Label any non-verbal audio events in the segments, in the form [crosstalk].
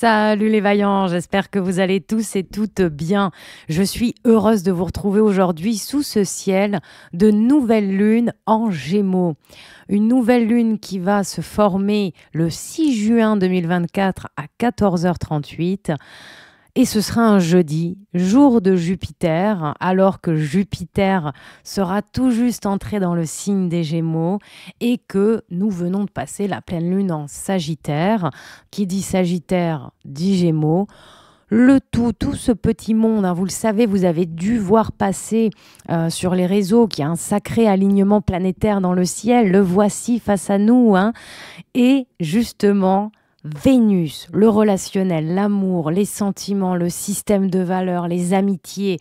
Salut les vaillants, j'espère que vous allez tous et toutes bien. Je suis heureuse de vous retrouver aujourd'hui sous ce ciel de nouvelles lunes en Gémeaux. Une nouvelle lune qui va se former le 6 juin 2024 à 14h38 et ce sera un jeudi, jour de Jupiter, alors que Jupiter sera tout juste entré dans le signe des Gémeaux et que nous venons de passer la pleine lune en Sagittaire. Qui dit Sagittaire dit Gémeaux le tout, tout ce petit monde. Hein, vous le savez, vous avez dû voir passer euh, sur les réseaux qu'il y a un sacré alignement planétaire dans le ciel. Le voici face à nous. Hein. et justement, Vénus, le relationnel, l'amour, les sentiments, le système de valeurs, les amitiés,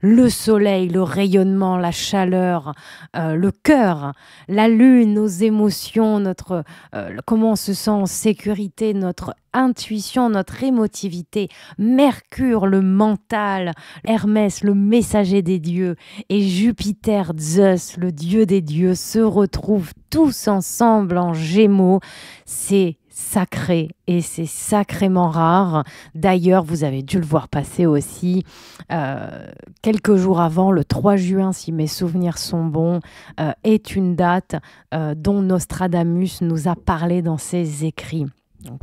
le soleil, le rayonnement, la chaleur, euh, le cœur, la lune, nos émotions, notre euh, comment on se sent en sécurité, notre intuition, notre émotivité, Mercure, le mental, Hermès, le messager des dieux, et Jupiter, Zeus, le dieu des dieux, se retrouvent tous ensemble en gémeaux. C'est sacré et c'est sacrément rare. D'ailleurs, vous avez dû le voir passer aussi euh, quelques jours avant, le 3 juin, si mes souvenirs sont bons, euh, est une date euh, dont Nostradamus nous a parlé dans ses écrits.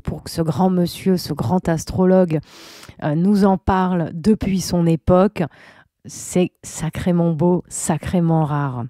pour que ce grand monsieur, ce grand astrologue nous en parle depuis son époque, c'est sacrément beau, sacrément rare.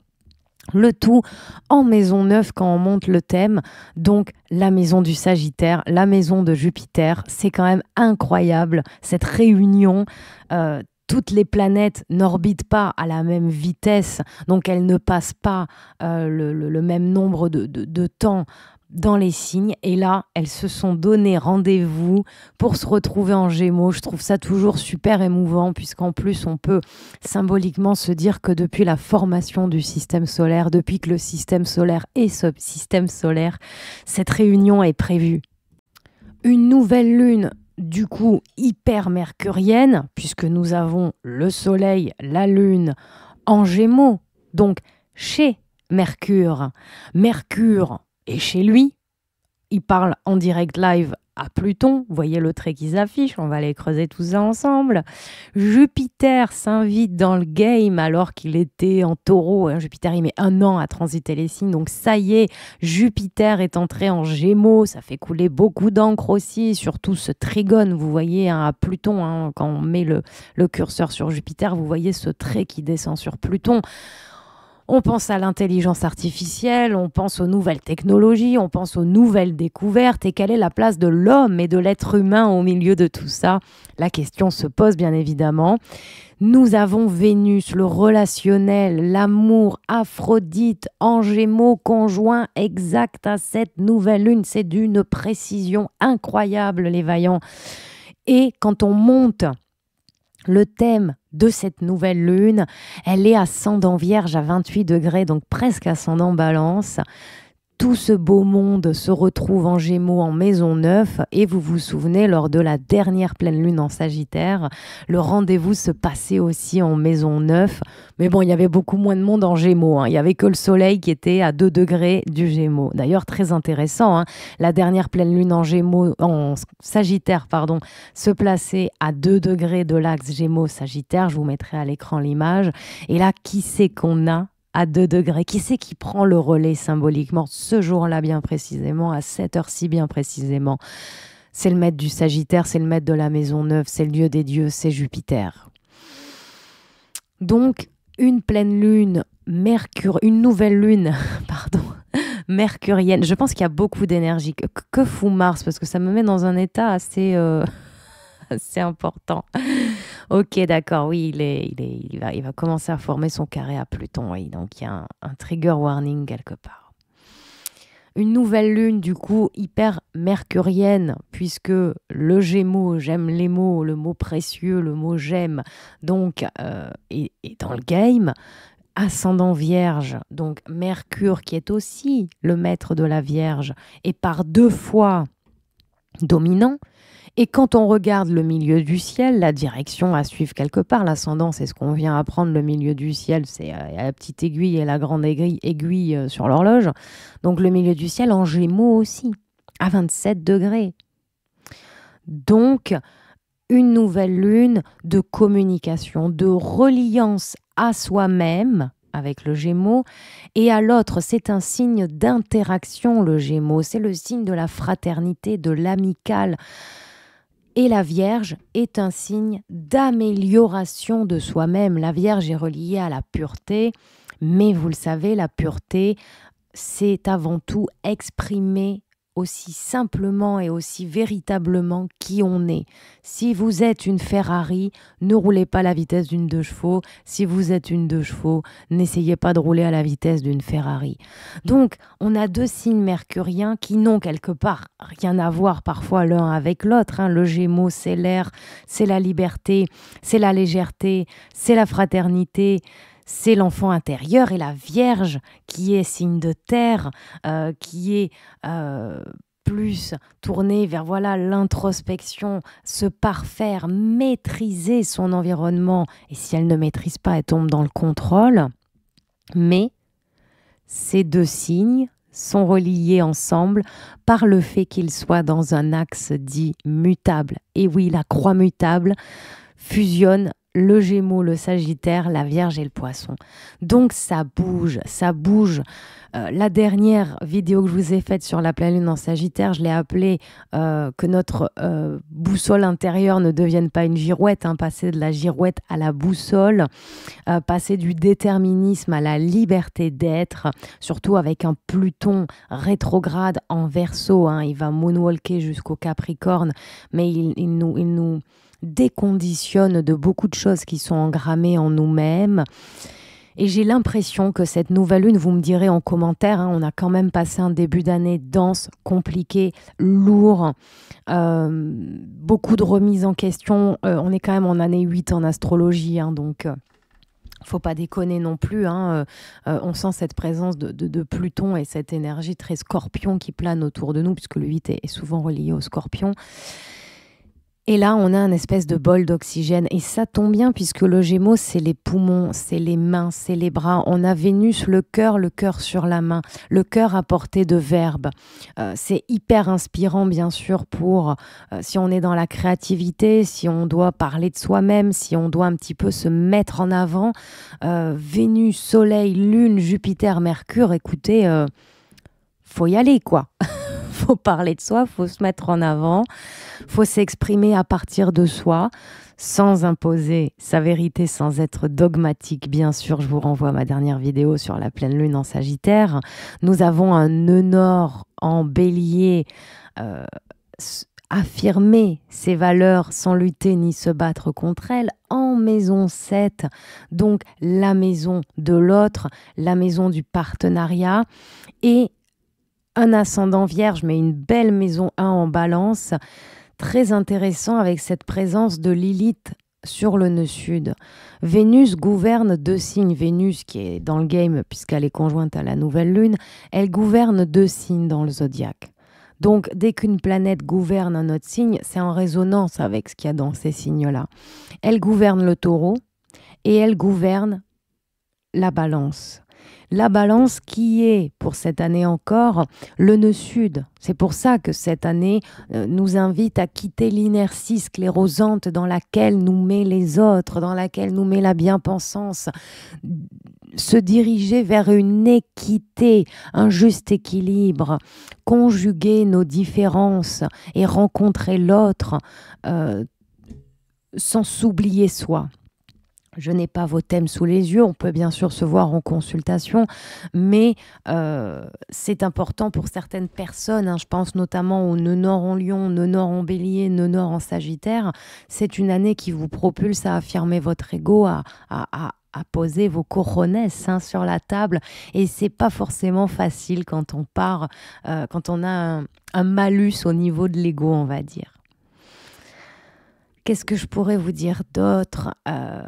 Le tout en maison neuve quand on monte le thème. Donc la maison du Sagittaire, la maison de Jupiter. C'est quand même incroyable cette réunion. Euh, toutes les planètes n'orbitent pas à la même vitesse, donc elles ne passent pas euh, le, même nombre de, de temps dans les signes. Et là, elles se sont donné rendez-vous pour se retrouver en gémeaux. Je trouve ça toujours super émouvant, puisqu'en plus, on peut symboliquement se dire que depuis la formation du système solaire, depuis que le système solaire est ce système solaire, cette réunion est prévue. Une nouvelle lune du coup hyper mercurienne, puisque nous avons le Soleil, la Lune en gémeaux, donc chez Mercure. Mercure et chez lui. Il parle en direct live à Pluton, vous voyez le trait qu'ils s'affiche. on va aller creuser tout ça ensemble. Jupiter s'invite dans le game alors qu'il était en taureau. Hein. Jupiter, il met un an à transiter les signes, donc ça y est, Jupiter est entré en gémeaux, ça fait couler beaucoup d'encre aussi, surtout ce trigone, vous voyez, hein, à Pluton, hein. quand on met le curseur sur Jupiter, vous voyez ce trait qui descend sur Pluton. On pense à l'intelligence artificielle, on pense aux nouvelles technologies, on pense aux nouvelles découvertes. Et quelle est la place de l'homme et de l'être humain au milieu de tout ça La question se pose bien évidemment. Nous avons Vénus, le relationnel, l'amour, Aphrodite, en gémeaux, conjoint exact à cette nouvelle lune. C'est d'une précision incroyable, les vaillants. Et quand on monte le thème de cette nouvelle lune, elle est ascendant vierge à 28 degrés, donc presque ascendant balance tout ce beau monde se retrouve en Gémeaux en maison 9 et vous vous souvenez lors de la dernière pleine lune en Sagittaire, le rendez-vous se passait aussi en maison 9, mais bon, il y avait beaucoup moins de monde en Gémeaux, hein. il y avait que le soleil qui était à 2 degrés du Gémeaux. D'ailleurs très intéressant, hein. la dernière pleine lune en Gémeaux en Sagittaire pardon, se plaçait à 2 degrés de l'axe Gémeaux Sagittaire, je vous mettrai à l'écran l'image et là qui sait qu'on a à 2 degrés. Qui c'est qui prend le relais symboliquement ce jour-là bien précisément, à 7 heure 6 bien précisément C'est le maître du Sagittaire, c'est le maître de la Maison Neuve, c'est le lieu des dieux, c'est Jupiter. Donc, une pleine lune, Mercure, une nouvelle lune, [laughs] pardon, mercurienne. Je pense qu'il y a beaucoup d'énergie. Que, fout Mars Parce que ça me met dans un état assez, euh, [laughs] assez important. Ok, d'accord, oui, il, est, il, est, il, va, il, va, commencer à former son carré à Pluton, oui, donc il y a un, trigger warning quelque part une nouvelle lune du coup hyper mercurienne puisque le Gémeaux, j'aime les mots, le mot précieux, le mot j'aime, donc et euh, est, dans le game. Ascendant Vierge, donc Mercure qui est aussi le maître de la Vierge, et par deux fois dominant. Et quand on regarde le milieu du ciel, la direction à suivre quelque part, l'ascendance, c'est ce qu'on vient apprendre, le milieu du ciel, c'est euh, la petite aiguille et la grande aiguille, aiguille euh, sur l'horloge. Donc le milieu du ciel en gémeaux aussi, à 27 degrés. Donc, une nouvelle lune de communication, de reliance à soi-même, avec le Gémeaux, et à l'autre, c'est un signe d'interaction, le Gémeaux, c'est le signe de la fraternité, de l'amicale. Et la Vierge est un signe d'amélioration de soi-même. La Vierge est reliée à la pureté, mais vous le savez, la pureté, c'est avant tout exprimer aussi simplement et aussi véritablement qui on est. Si vous êtes une Ferrari, ne roulez pas à la vitesse d'une deux chevaux. Si vous êtes une deux chevaux, n'essayez pas de rouler à la vitesse d'une Ferrari. Donc, on a deux signes mercuriens qui n'ont quelque part rien à voir parfois l'un avec l'autre. Hein. Le Gémeaux, c'est l'air, c'est la liberté, c'est la légèreté, c'est la fraternité, c'est l'enfant intérieur et la Vierge qui est signe de terre, euh, qui est euh, plus tournée vers voilà l'introspection, se parfaire, maîtriser son environnement. Et si elle ne maîtrise pas, elle tombe dans le contrôle. Mais ces deux signes sont reliés ensemble par le fait qu'ils soient dans un axe dit mutable. Et oui, la croix mutable fusionne le Gémeaux, le Sagittaire, la Vierge et le Poisson. Donc ça bouge, ça bouge. Euh, la dernière vidéo que je vous ai faite sur la pleine lune en Sagittaire, je l'ai appelée euh, que notre euh, boussole intérieure ne devienne pas une girouette, hein, passer de la girouette à la boussole, passer du déterminisme à la liberté d'être, surtout avec un Pluton rétrograde en verso, hein. il va moonwalker jusqu'au Capricorne, mais il, il nous, il nous déconditionne de beaucoup de choses qui sont engrammées en nous-mêmes. Et j'ai l'impression que cette nouvelle lune, vous me direz en commentaire, hein, on a quand même passé un début d'année dense, compliqué, lourd, euh, beaucoup de remises en question. Euh, on est quand même en année 8 en astrologie, hein, donc... Euh, faut pas déconner non plus. Hein, on sent cette présence de, Pluton et cette énergie très scorpion qui plane autour de nous, puisque le 8 est souvent relié au scorpion. Et là, on a un espèce de bol d'oxygène. Et ça tombe bien puisque le Gémeaux, c'est les poumons, c'est les mains, c'est les bras. On a Vénus, le cœur, le cœur sur la main, le cœur à portée de verbe. Euh, c'est hyper inspirant, bien sûr, pour euh, si on est dans la créativité, si on doit parler de soi-même, si on doit un petit peu se mettre en avant. Euh, Vénus, Soleil, Lune, Jupiter, Mercure, écoutez, faut y aller, quoi. [laughs] faut parler de soi, faut se mettre en avant, faut s'exprimer à partir de soi sans imposer sa vérité, sans être dogmatique. Bien sûr, je vous renvoie à ma dernière vidéo sur la pleine lune en Sagittaire. Nous avons un nœud nord en bélier. Euh, affirmer ses valeurs sans lutter ni se battre contre elles en maison 7, donc la maison de l'autre, la maison du partenariat et un ascendant vierge, mais une belle maison 1 en balance. Très intéressant avec cette présence de Lilith sur le nœud sud. Vénus gouverne deux signes. Vénus, qui est dans le game puisqu'elle est conjointe à la nouvelle lune, elle gouverne deux signes dans le zodiaque. Donc, dès qu'une planète gouverne un autre signe, c'est en résonance avec ce qu'il y a dans ces signes-là. Elle gouverne le taureau et elle gouverne la balance. La balance qui est pour cette année encore le nœud sud. C'est pour ça que cette année euh, nous invite à quitter l'inertie sclérosante dans laquelle nous met les autres, dans laquelle nous met la bien-pensance se diriger vers une équité, un juste équilibre, conjuguer nos différences et rencontrer l'autre euh, sans s'oublier soi. Je n'ai pas vos thèmes sous les yeux, on peut bien sûr se voir en consultation, mais euh, c'est important pour certaines personnes, hein. je pense notamment au nœud nord en lion, nœud nord en bélier, nœud nord en sagittaire, c'est une année qui vous propulse à affirmer votre ego, à, poser vos couronnes hein, sur la table et c'est pas forcément facile quand on part, euh, quand on a un, un malus au niveau de l'ego, on va dire. Qu'est-ce que je pourrais vous dire d'autre euh,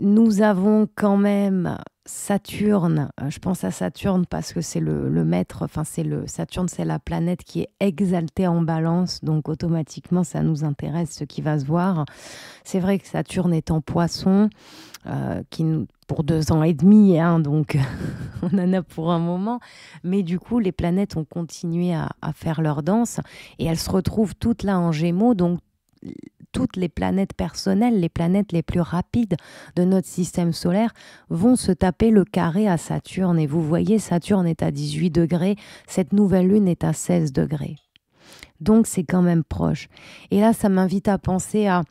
Nous avons quand même Saturne. Euh, je pense à Saturne parce que c'est le, maître, enfin c'est le Saturne, c'est la planète qui est exaltée en balance, donc automatiquement ça nous intéresse ce qui va se voir. C'est vrai que Saturne est en poisson, euh, qui pour deux ans et demi, hein, donc [laughs] on en a pour un moment. Mais du coup, les planètes ont continué à, à faire leur danse et elles se retrouvent toutes là en gémeaux, donc toutes les planètes personnelles, les planètes les plus rapides de notre système solaire vont se taper le carré à Saturne. Et vous voyez, Saturne est à 18 degrés, cette nouvelle lune est à 16 degrés. Donc c'est quand même proche. Et là, ça m'invite à penser à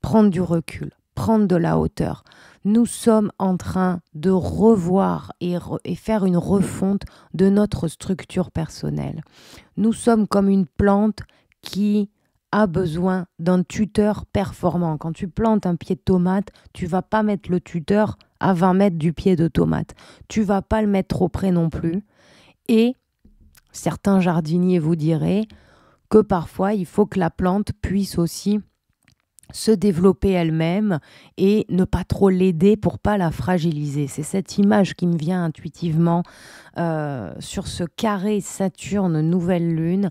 prendre du recul, prendre de la hauteur. Nous sommes en train de revoir et, et faire une refonte de notre structure personnelle. Nous sommes comme une plante qui a besoin d'un tuteur performant. Quand tu plantes un pied de tomate, tu vas pas mettre le tuteur à 20 mètres du pied de tomate. Tu vas pas le mettre trop près non plus. Et certains jardiniers vous diraient que parfois il faut que la plante puisse aussi se développer elle-même et ne pas trop l'aider pour pas la fragiliser. C'est cette image qui me vient intuitivement euh, sur ce carré Saturne nouvelle lune.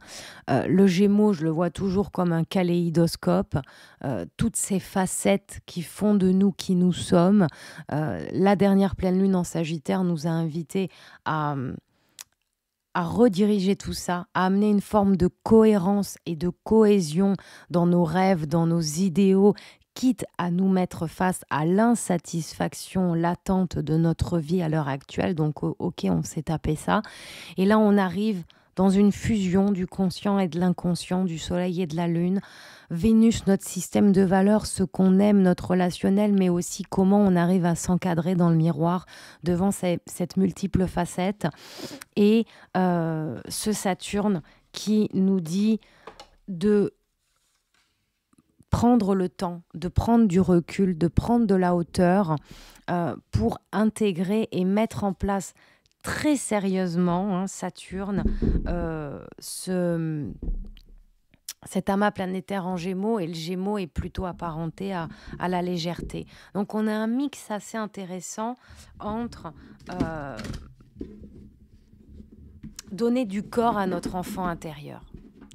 Euh, le Gémeaux, je le vois toujours comme un kaléidoscope, euh, toutes ces facettes qui font de nous qui nous sommes. la dernière pleine lune en Sagittaire nous a invités à à rediriger tout ça, à amener une forme de cohérence et de cohésion dans nos rêves, dans nos idéaux, quitte à nous mettre face à l'insatisfaction latente de notre vie à l'heure actuelle. Donc ok, on s'est tapé ça. Et là, on arrive dans une fusion du conscient et de l'inconscient, du soleil et de la lune. Vénus, notre système de valeurs, ce qu'on aime, notre relationnel, mais aussi comment on arrive à s'encadrer dans le miroir devant cette multiple facette. Et euh, ce Saturne qui nous dit de prendre le temps, de prendre du recul, de prendre de la hauteur euh, pour intégrer et mettre en place très sérieusement, hein, Saturne, euh, ce, cet amas planétaire en gémeaux, et le gémeaux est plutôt apparenté à, la légèreté. Donc on a un mix assez intéressant entre... Euh, donner du corps à notre enfant intérieur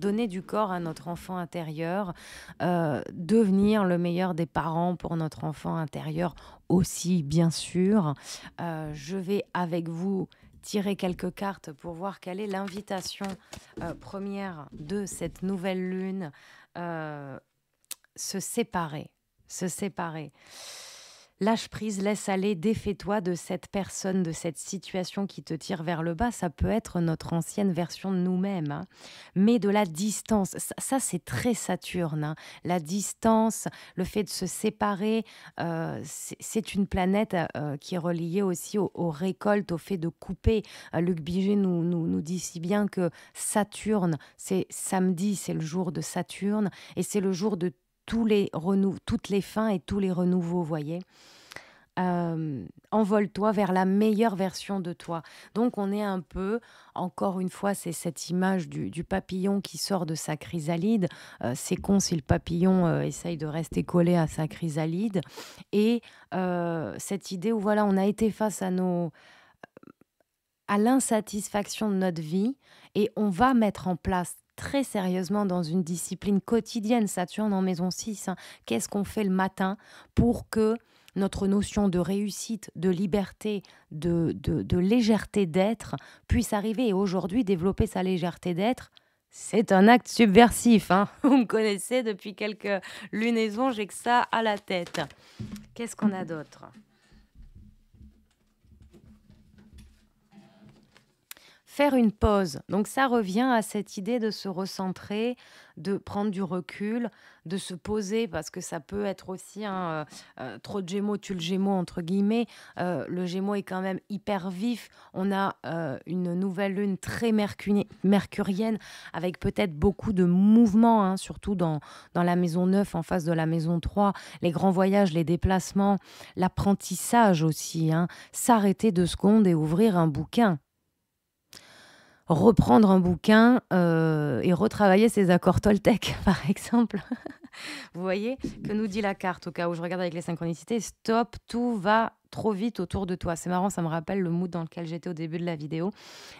donner du corps à notre enfant intérieur, euh, devenir le meilleur des parents pour notre enfant intérieur aussi, bien sûr. Euh, je vais avec vous tirer quelques cartes pour voir quelle est l'invitation euh, première de cette nouvelle lune. Euh, se séparer, se séparer lâche prise, laisse aller, défais-toi de cette personne, de cette situation qui te tire vers le bas. Ça peut être notre ancienne version de nous-mêmes, hein. mais de la distance. Ça, c'est très Saturne. Hein. La distance, le fait de se séparer, euh, c'est une planète euh, qui est reliée aussi aux, récoltes, au fait de couper. Euh, Luc Biget nous, nous dit si bien que Saturne, c'est samedi, c'est le jour de Saturne, et c'est le jour de les renou toutes les fins et tous les renouveaux, voyez. Euh, envole-toi vers la meilleure version de toi. Donc on est un peu, encore une fois, c'est cette image du, papillon qui sort de sa chrysalide. Euh, c'est con si le papillon euh, essaye de rester collé à sa chrysalide. Et cette idée où voilà, on a été face à nos à l'insatisfaction de notre vie et on va mettre en place très sérieusement dans une discipline quotidienne. Saturne en maison 6, hein. qu'est-ce qu'on fait le matin pour que notre notion de réussite, de liberté, de, légèreté d'être puisse arriver. Et aujourd'hui, développer sa légèreté d'être, c'est un acte subversif. Hein. [laughs] Vous me connaissez depuis quelques lunaisons, j'ai que ça à la tête. Qu'est-ce qu'on a d'autre faire une pause. Donc ça revient à cette idée de se recentrer, de prendre du recul, de se poser, parce que ça peut être aussi un hein, euh, euh, trop de gémeaux, tu le gémeaux, entre guillemets. Euh, le gémeaux est quand même hyper vif. On a une nouvelle lune très mercurienne, avec peut-être beaucoup de mouvements, hein, surtout dans, dans la maison 9, en face de la maison 3, les grands voyages, les déplacements, l'apprentissage aussi. Hein. S'arrêter deux secondes et ouvrir un bouquin reprendre un bouquin euh, et retravailler ses accords Toltec, [laughs] par exemple. Vous voyez Que nous dit la carte au cas où je regarde avec les synchronicités Stop, tout va trop vite autour de toi. C'est marrant, ça me rappelle le mood dans lequel j'étais au début de la vidéo.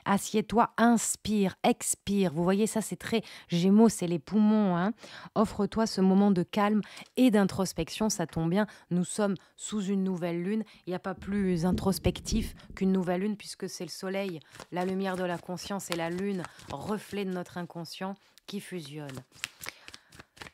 Assieds-toi, inspire, expire. Vous voyez, ça c'est très Gémeaux, c'est les poumons. Hein. Offre-toi ce moment de calme et d'introspection. Ça tombe bien, nous sommes sous une nouvelle lune. Il n'y a pas plus introspectif qu'une nouvelle lune puisque c'est le soleil, la lumière de la conscience et la lune, reflet de notre inconscient qui fusionne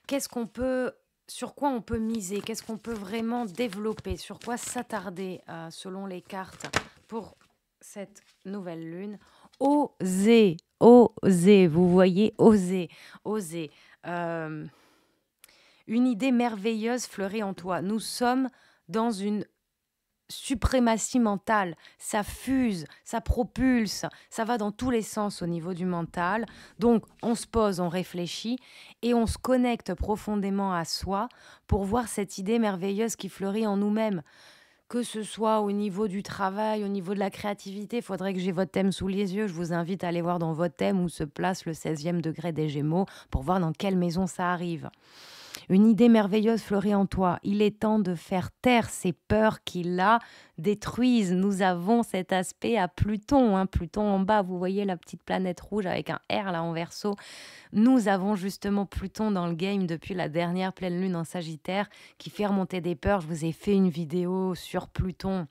qu'est-ce qu'on peut sur quoi on peut miser, qu'est-ce qu'on peut vraiment développer, sur quoi s'attarder euh, selon les cartes pour cette nouvelle lune. Osez, osez, vous voyez, osez, osez. Euh, une idée merveilleuse fleurit en toi. Nous sommes dans une suprématie mentale. Ça fuse, ça propulse, ça va dans tous les sens au niveau du mental. Donc on se pose, on réfléchit et on se connecte profondément à soi pour voir cette idée merveilleuse qui fleurit en nous-mêmes. Que ce soit au niveau du travail, au niveau de la créativité, il faudrait que j'ai votre thème sous les yeux. Je vous invite à aller voir dans votre thème où se place le 16e degré des Gémeaux pour voir dans quelle maison ça arrive. Une idée merveilleuse fleurit en toi. Il est temps de faire taire ces peurs qui la détruisent. Nous avons cet aspect à Pluton, hein, Pluton en bas, vous voyez la petite planète rouge avec un R là en verso. Nous avons justement Pluton dans le game depuis la dernière pleine lune en Sagittaire qui fait remonter des peurs. Je vous ai fait une vidéo sur Pluton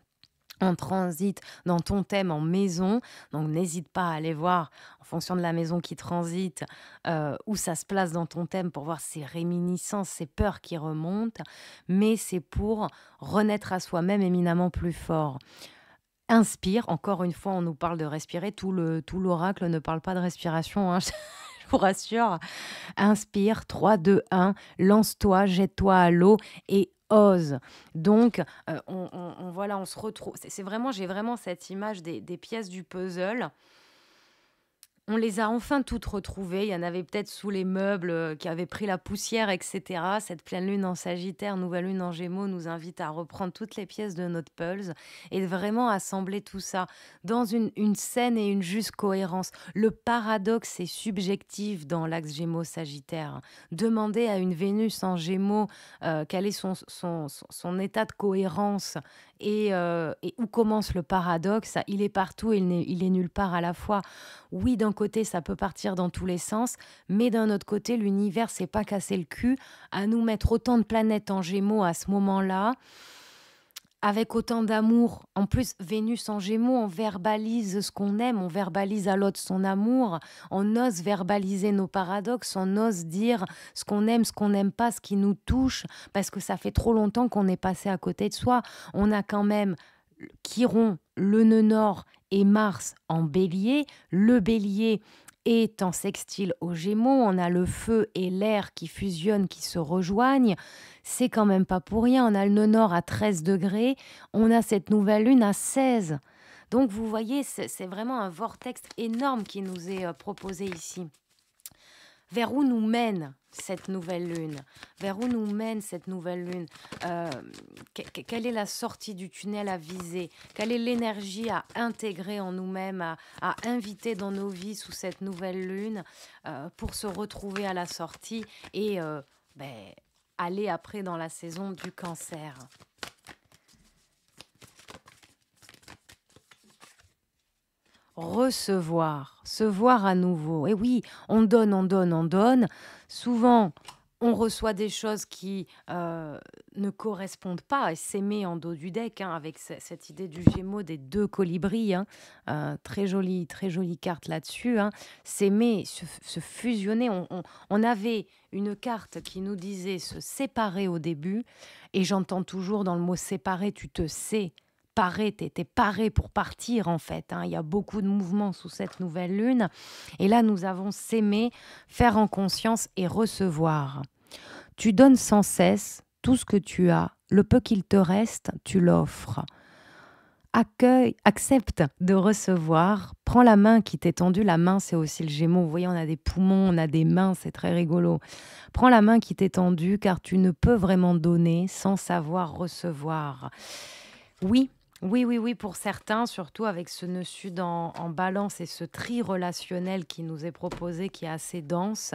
en transit dans ton thème en maison. Donc n'hésite pas à aller voir en fonction de la maison qui transite euh, où ça se place dans ton thème pour voir ces réminiscences, ces peurs qui remontent. Mais c'est pour renaître à soi-même éminemment plus fort. Inspire, encore une fois, on nous parle de respirer. Tout l'oracle tout ne parle pas de respiration. Hein, [laughs] je vous rassure. Inspire, 3, 2, 1, lance-toi, jette-toi à l'eau et ose. Donc, euh, on, voilà, on se retrouve. C'est vraiment, j'ai vraiment cette image des pièces du puzzle on les a enfin toutes retrouvées. Il y en avait peut-être sous les meubles euh, qui avaient pris la poussière, etc. Cette pleine lune en Sagittaire, nouvelle lune en Gémeaux nous invite à reprendre toutes les pièces de notre pulse et vraiment assembler tout ça dans une, saine et une juste cohérence. Le paradoxe est subjectif dans l'axe Gémeaux-Sagittaire. Demander à une Vénus en Gémeaux euh, quel est son état de cohérence euh, et, où commence le paradoxe Il est partout, et il est nulle part à la fois. Oui, d'un côté, ça peut partir dans tous les sens, mais d'un autre côté, l'univers s'est pas cassé le cul à nous mettre autant de planètes en gémeaux à ce moment-là avec autant d'amour. En plus, Vénus en Gémeaux, on verbalise ce qu'on aime, on verbalise à l'autre son amour, on ose verbaliser nos paradoxes, on ose dire ce qu'on aime, ce qu'on n'aime pas, ce qui nous touche, parce que ça fait trop longtemps qu'on est passé à côté de soi. On a quand même Chiron, le nœud nord et Mars en bélier. Le bélier, et en sextile aux Gémeaux, on a le feu et l'air qui fusionnent, qui se rejoignent. C'est quand même pas pour rien. On a le nœud nord à 13 degrés, on a cette nouvelle lune à 16. Donc vous voyez, c'est vraiment un vortex énorme qui nous est euh, proposé ici. Vers où nous mène cette nouvelle lune Vers où nous mène cette nouvelle lune euh, Quelle est la sortie du tunnel à viser Quelle est l'énergie à intégrer en nous-mêmes, à, inviter dans nos vies sous cette nouvelle lune euh, pour se retrouver à la sortie et euh, ben, aller après dans la saison du cancer recevoir, se voir à nouveau. Et eh oui, on donne, on donne, on donne, souvent, on reçoit des choses qui euh, ne correspondent pas et s'aimer en dos du deck hein, avec cette idée du gémeau des deux colibris. Hein. Euh, très jolie, très jolie carte là-dessus. Hein. s'aimer, se, fusionner. on, avait une carte qui nous disait se séparer au début et j'entends toujours dans le mot séparer, tu te sais paré, tu paré pour partir en fait. Hein. Il y a beaucoup de mouvements sous cette nouvelle lune. Et là, nous avons s'aimer, faire en conscience et recevoir. Tu donnes sans cesse tout ce que tu as. Le peu qu'il te reste, tu l'offres. Accueille, accepte de recevoir, prends la main qui t'est tendue. La main, c'est aussi le gémeau. Vous voyez, on a des poumons, on a des mains, c'est très rigolo. Prends la main qui t'est tendue car tu ne peux vraiment donner sans savoir recevoir. Oui, oui, oui, oui, pour certains, surtout avec ce nœud sud en, balance et ce tri relationnel qui nous est proposé, qui est assez dense.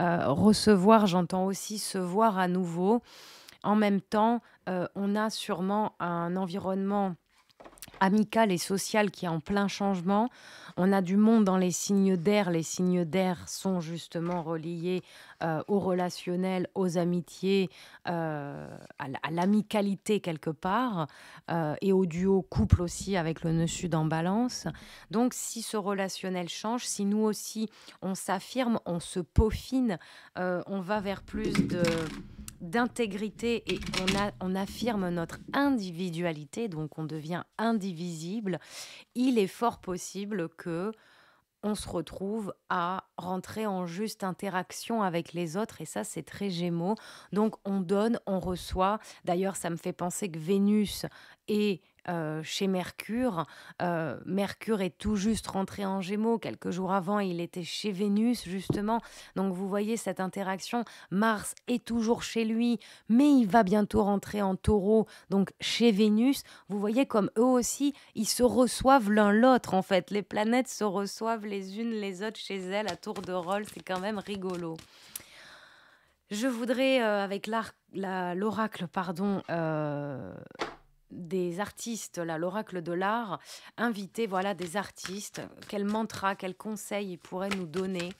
Euh, recevoir, j'entends aussi se voir à nouveau. En même temps, euh, on a sûrement un environnement amicale et sociale qui est en plein changement. On a du monde dans les signes d'air. Les signes d'air sont justement reliés euh, au relationnel, aux amitiés, euh, à l'amicalité quelque part, euh, et au duo couple aussi avec le nœud sud en balance. Donc si ce relationnel change, si nous aussi on s'affirme, on se peaufine, on va vers plus de d'intégrité et on, affirme notre individualité, donc on devient indivisible, il est fort possible que on se retrouve à rentrer en juste interaction avec les autres et ça c'est très gémeaux. Donc on donne, on reçoit. D'ailleurs ça me fait penser que Vénus est euh, chez Mercure. Euh, Mercure est tout juste rentré en Gémeaux. Quelques jours avant, il était chez Vénus, justement. Donc vous voyez cette interaction. Mars est toujours chez lui, mais il va bientôt rentrer en taureau, donc chez Vénus. Vous voyez comme eux aussi, ils se reçoivent l'un l'autre, en fait. Les planètes se reçoivent les unes les autres chez elles à tour de rôle. C'est quand même rigolo. Je voudrais, euh, avec l'oracle, pardon, des artistes, là, l'oracle de l'art, inviter voilà, des artistes, quels mantra, quels conseils ils pourraient nous donner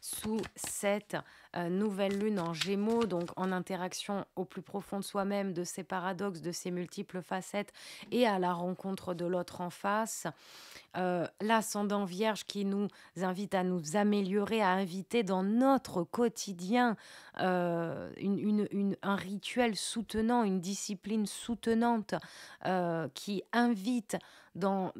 sous cette euh, nouvelle lune en gémeaux, donc en interaction au plus profond de soi-même, de ses paradoxes, de ses multiples facettes et à la rencontre de l'autre en face. Euh, l'ascendant vierge qui nous invite à nous améliorer, à inviter dans notre quotidien euh, un rituel soutenant, une discipline soutenante qui invite dans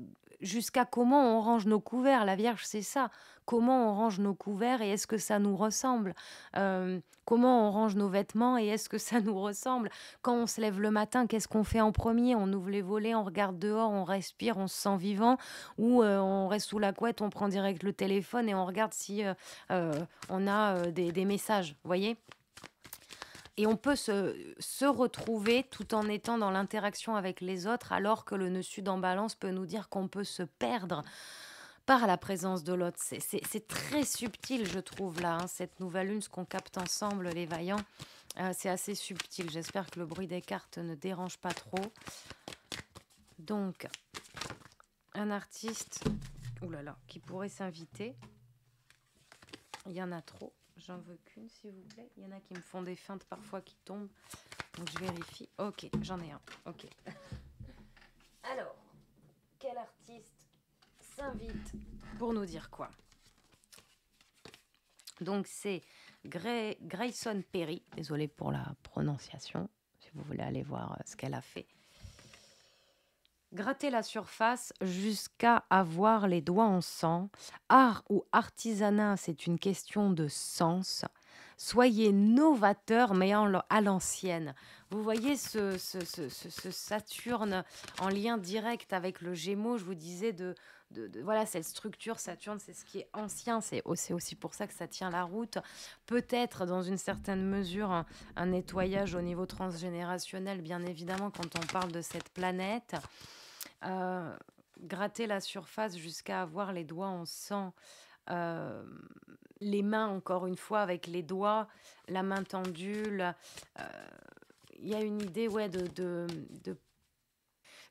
jusqu'à comment on range nos couverts. La Vierge, c'est ça. Comment on range nos couverts et est-ce que ça nous ressemble euh, Comment on range nos vêtements et est-ce que ça nous ressemble Quand on se lève le matin, qu'est-ce qu'on fait en premier On ouvre les volets, on regarde dehors, on respire, on se sent vivant ou euh, on reste sous la couette, on prend direct le téléphone et on regarde si euh, on a des, des messages, voyez et on peut se, retrouver tout en étant dans l'interaction avec les autres, alors que le nœud sud en balance peut nous dire qu'on peut se perdre par la présence de l'autre. C'est très subtil, je trouve, là, hein, cette nouvelle lune, ce qu'on capte ensemble, les vaillants. Euh, c'est assez subtil. J'espère que le bruit des cartes ne dérange pas trop. Donc, un artiste oulala, là qui pourrait s'inviter. Il y en a trop. J'en veux qu'une, s'il vous plaît. Il y en a qui me font des feintes parfois qui tombent. Donc je vérifie. Ok, j'en ai un. Ok. [laughs] Alors, quel artiste s'invite pour nous dire quoi Donc c'est Grayson Perry. Désolée pour la prononciation. Si vous voulez aller voir euh, ce qu'elle a fait. Gratter la surface jusqu'à avoir les doigts en sang. Art ou artisanat, c'est une question de sens. Soyez novateur, mais à l'ancienne. Vous voyez ce, ce, Saturne en lien direct avec le Gémeaux, je vous disais, de, de, voilà, cette structure Saturne, c'est ce qui est ancien, c'est aussi pour ça que ça tient la route. Peut-être, dans une certaine mesure, un nettoyage au niveau transgénérationnel, bien évidemment, quand on parle de cette planète. Euh, gratter la surface jusqu'à avoir les doigts en sang, euh, les mains encore une fois avec les doigts, la main tendue. Euh, il y a une idée ouais, de,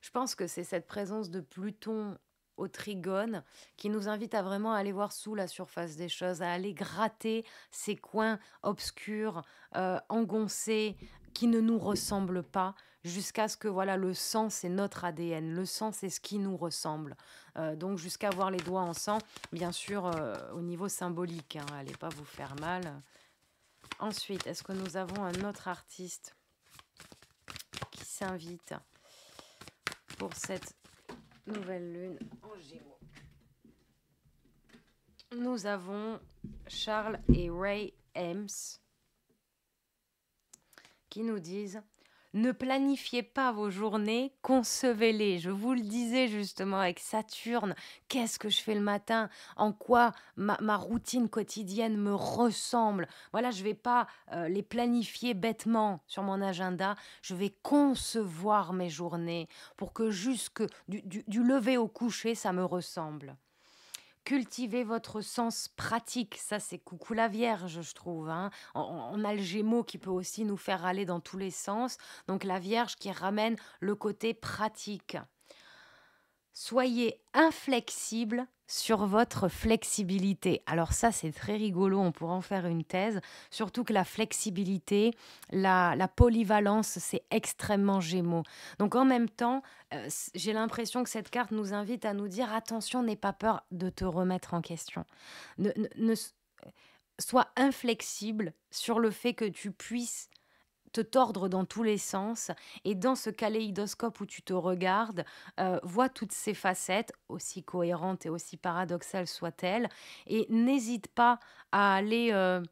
Je pense que c'est cette présence de Pluton au trigone qui nous invite à vraiment aller voir sous la surface des choses, à aller gratter ces coins obscurs, engoncés, qui ne nous ressemblent pas, jusqu'à ce que voilà le sang c'est notre ADN, le sang c'est ce qui nous ressemble. Euh, donc jusqu'à voir les doigts en sang, bien sûr euh, au niveau symbolique, hein, allez pas vous faire mal. Ensuite, est-ce que nous avons un autre artiste qui s'invite pour cette nouvelle lune en Gémeaux Nous avons Charles et Ray Ames qui nous disent ne planifiez pas vos journées, concevez-les. Je vous le disais justement avec Saturne, qu'est-ce que je fais le matin En quoi ma, routine quotidienne me ressemble Voilà, je ne vais pas euh, les planifier bêtement sur mon agenda, je vais concevoir mes journées pour que jusque du lever au coucher, ça me ressemble. Cultiver votre sens pratique. Ça, c'est coucou la Vierge, je trouve. Hein. On, a le Gémeaux qui peut aussi nous faire aller dans tous les sens. Donc la Vierge qui ramène le côté pratique soyez inflexible sur votre flexibilité. Alors ça, c'est très rigolo, on pourrait en faire une thèse, surtout que la flexibilité, la, polyvalence, c'est extrêmement gémeaux. Donc en même temps, euh, j'ai l'impression que cette carte nous invite à nous dire, attention, n'aie pas peur de te remettre en question. ne, euh, sois inflexible sur le fait que tu puisses te tordre dans tous les sens. Et dans ce kaléidoscope où tu te regardes, euh, vois toutes ces facettes, aussi cohérentes et aussi paradoxales soient-elles. Et n'hésite pas à aller euh,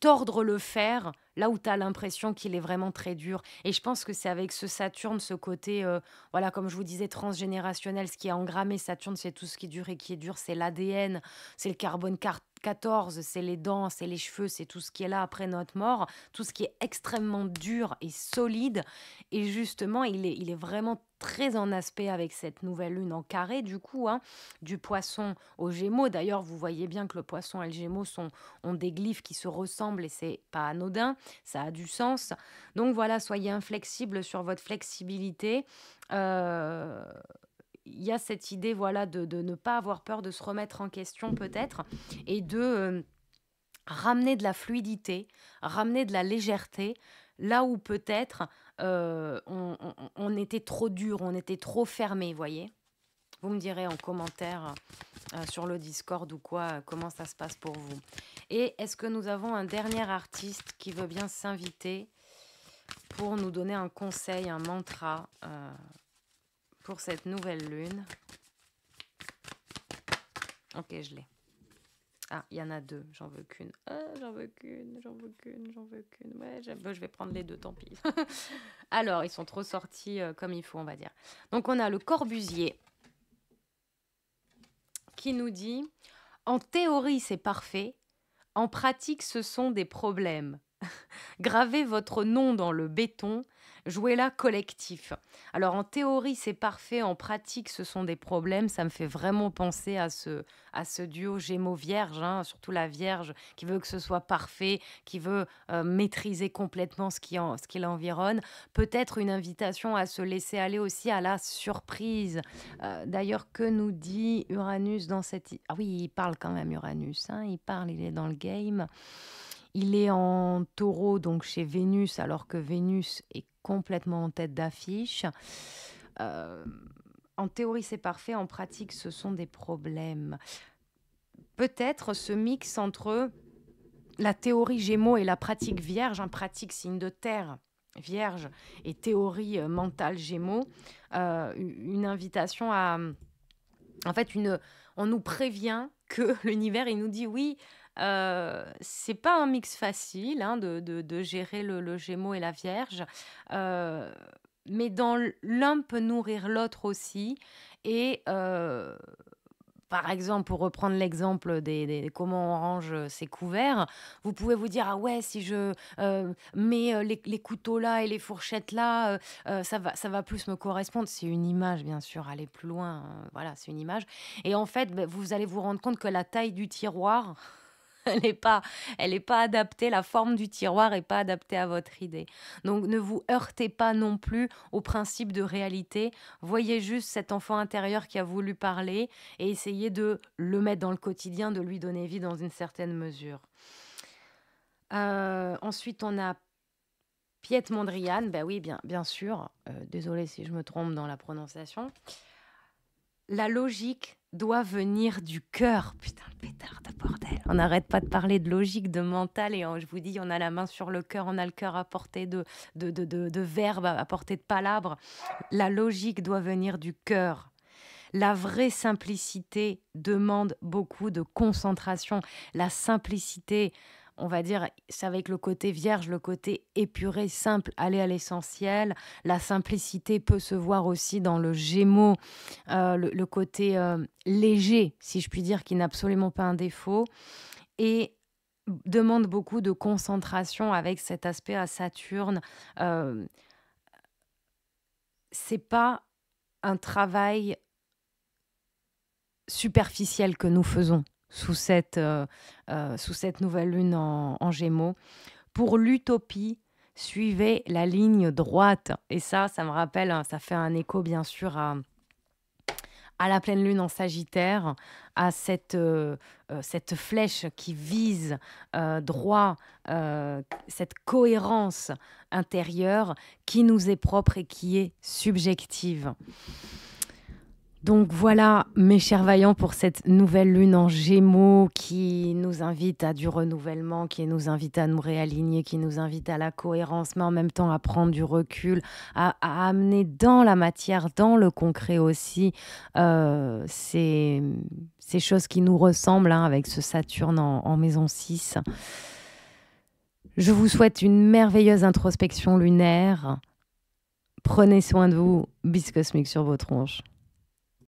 tordre le fer là où tu as l'impression qu'il est vraiment très dur. Et je pense que c'est avec ce Saturne, ce côté, euh, voilà, comme je vous disais, transgénérationnel, ce qui a engrammé. Saturne, c'est tout ce qui est dur et qui est dur, c'est l'ADN, c'est le carbone 14, c'est les dents, c'est les cheveux, c'est tout ce qui est là après notre mort, tout ce qui est extrêmement dur et solide. Et justement, il est, il est vraiment très en aspect avec cette nouvelle lune en carré, du coup, hein, du poisson au gémeaux. D'ailleurs, vous voyez bien que le poisson et le gémeaux sont, ont des glyphes qui se ressemblent et c'est pas anodin ça a du sens. Donc voilà, soyez inflexible sur votre flexibilité. Euh, il y a cette idée voilà de, ne pas avoir peur de se remettre en question peut-être et de euh, ramener de la fluidité, ramener de la légèreté là où peut-être euh, on, on, était trop dur, on était trop fermé, voyez. Vous me direz en commentaire euh, sur le Discord ou quoi, euh, comment ça se passe pour vous. Et est-ce que nous avons un dernier artiste qui veut bien s'inviter pour nous donner un conseil, un mantra euh, pour cette nouvelle lune Ok, je l'ai. Ah, il y en a deux, j'en veux qu'une. Ah, j'en veux qu'une, j'en veux qu'une, j'en veux qu'une. Ouais, je vais prendre les deux, tant pis. [laughs] Alors, ils sont trop sortis comme il faut, on va dire. Donc, on a le Corbusier qui nous dit En théorie, c'est parfait, en pratique, ce sont des problèmes. [laughs] Gravez votre nom dans le béton, Jouer là collectif. Alors en théorie, c'est parfait, en pratique, ce sont des problèmes. Ça me fait vraiment penser à ce, à ce duo Gémeaux-Vierge, hein, surtout la Vierge qui veut que ce soit parfait, qui veut euh, maîtriser complètement ce qui, en, ce qui l'environne. Peut-être une invitation à se laisser aller aussi à la surprise. Euh, d'ailleurs, que nous dit Uranus dans cette... Ah oui, il parle quand même Uranus, hein, il parle, il est dans le game. Il est en taureau, donc chez Vénus, alors que Vénus est complètement en tête d'affiche. Euh, en théorie, c'est parfait. En pratique, ce sont des problèmes. Peut-être ce mix entre la théorie Gémeaux et la pratique Vierge, en pratique signe de terre Vierge et théorie euh, mentale Gémeaux, euh, une invitation à, en fait, une, on nous prévient que [laughs] l'univers, il nous dit oui, euh, c'est pas un mix facile hein, de, gérer le, le, Gémeaux et la Vierge, euh, mais dans l'un peut nourrir l'autre aussi. Et euh, par exemple, pour reprendre l'exemple des, comment on range ses couverts, vous pouvez vous dire ah ouais si je mets les, couteaux là et les fourchettes là, ça va ça va plus me correspondre. C'est une image bien sûr, aller plus loin, hein, voilà c'est une image. Et en fait, ben, vous allez vous rendre compte que la taille du tiroir [laughs] elle n'est pas, elle est pas adaptée, la forme du tiroir n'est pas adaptée à votre idée. Donc ne vous heurtez pas non plus au principe de réalité. Voyez juste cet enfant intérieur qui a voulu parler et essayez de le mettre dans le quotidien, de lui donner vie dans une certaine mesure. Euh, ensuite, on a Piet Mondrian, ben oui, bien, bien sûr. Euh, désolé si je me trompe dans la prononciation. La logique doit venir du cœur. Putain, le pétard de bordel. On n'arrête pas de parler de logique, de mental, et je vous dis, on a la main sur le cœur, on a le cœur à portée de, de, verbe, à portée de palabres. La logique doit venir du cœur. La vraie simplicité demande beaucoup de concentration. La simplicité on va dire, c'est avec le côté vierge, le côté épuré, simple, aller à l'essentiel. La simplicité peut se voir aussi dans le gémeaux, euh, le, côté euh, léger, si je puis dire, qui n'a absolument pas un défaut. Et demande beaucoup de concentration avec cet aspect à Saturne. Euh, c'est pas un travail superficiel que nous faisons. Euh, euh, sous cette, nouvelle lune en, gémeaux. Pour l'utopie, suivez la ligne droite. Et ça, ça me rappelle, hein, ça fait un écho bien sûr à, la pleine lune en Sagittaire, à cette, euh, flèche qui vise droit, cette cohérence intérieure qui nous est propre et qui est subjective. Donc voilà, mes chers vaillants, pour cette nouvelle lune en gémeaux qui nous invite à du renouvellement, qui nous invite à nous réaligner, qui nous invite à la cohérence, mais en même temps à prendre du recul, à, amener dans la matière, dans le concret aussi, euh, ces, choses qui nous ressemblent hein, avec ce Saturne en, maison 6. Je vous souhaite une merveilleuse introspection lunaire. Prenez soin de vous. Bis cosmique sur vos tronches.